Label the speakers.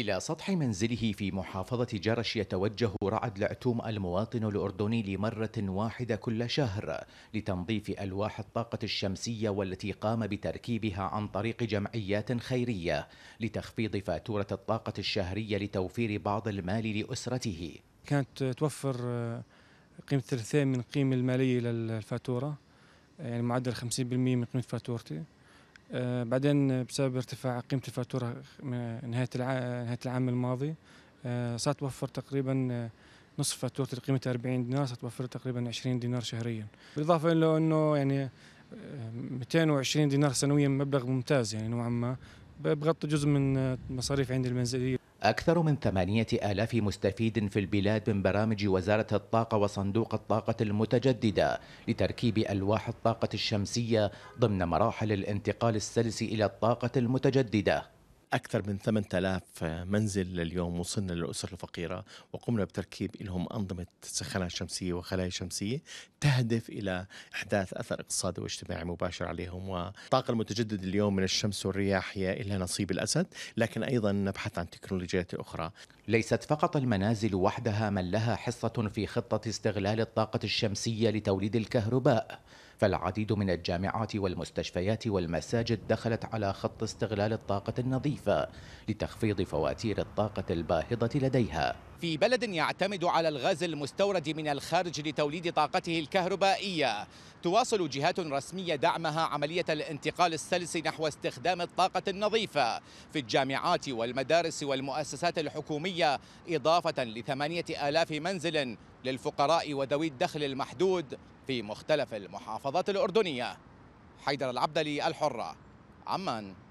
Speaker 1: إلى سطح منزله في محافظة جرش يتوجه رعد لعتوم المواطن الأردني لمرة واحدة كل شهر لتنظيف ألواح الطاقة الشمسية والتي قام بتركيبها عن طريق جمعيات خيرية لتخفيض فاتورة الطاقة الشهرية لتوفير بعض المال
Speaker 2: لأسرته كانت توفر آه، قيمة ثلثين من القيمة المالية للفاتورة يعني معدل 50% من قيمة فاتورتي آه، بعدين بسبب ارتفاع قيمة الفاتورة نهاية نهاية العام الماضي آه، صارت توفر تقريبا آه، نصف فاتورة قيمتها 40 دينار صارت توفر تقريبا 20 دينار شهريا بالإضافة إلى أنه يعني 220 دينار سنويا مبلغ ممتاز يعني نوعا ما بغطي جزء من مصاريف عندي المنزلية
Speaker 1: أكثر من ثمانية آلاف مستفيد في البلاد من برامج وزارة الطاقة وصندوق الطاقة المتجددة لتركيب ألواح الطاقة الشمسية ضمن مراحل الانتقال السلس إلى الطاقة
Speaker 3: المتجددة أكثر من 8000 منزل اليوم وصلنا للأسر الفقيرة وقمنا بتركيب لهم أنظمة سخانات شمسية وخلايا شمسية تهدف إلى إحداث أثر اقتصادي واجتماعي مباشر عليهم والطاقة المتجددة اليوم من الشمس والرياح هي إلها نصيب الأسد لكن أيضا نبحث عن تكنولوجيات أخرى ليست فقط المنازل
Speaker 1: وحدها من لها حصة في خطة استغلال الطاقة الشمسية لتوليد الكهرباء فالعديد من الجامعات والمستشفيات والمساجد دخلت على خط استغلال الطاقة النظيفة لتخفيض فواتير الطاقة الباهظة لديها في بلد يعتمد على الغاز المستورد من الخارج لتوليد طاقته الكهربائية تواصل جهات رسمية دعمها عملية الانتقال السلس نحو استخدام الطاقة النظيفة في الجامعات والمدارس والمؤسسات الحكومية إضافة لثمانية آلاف منزل للفقراء وذوي الدخل المحدود في مختلف المحافظات الأردنية حيدر العبدلي الحرة عمان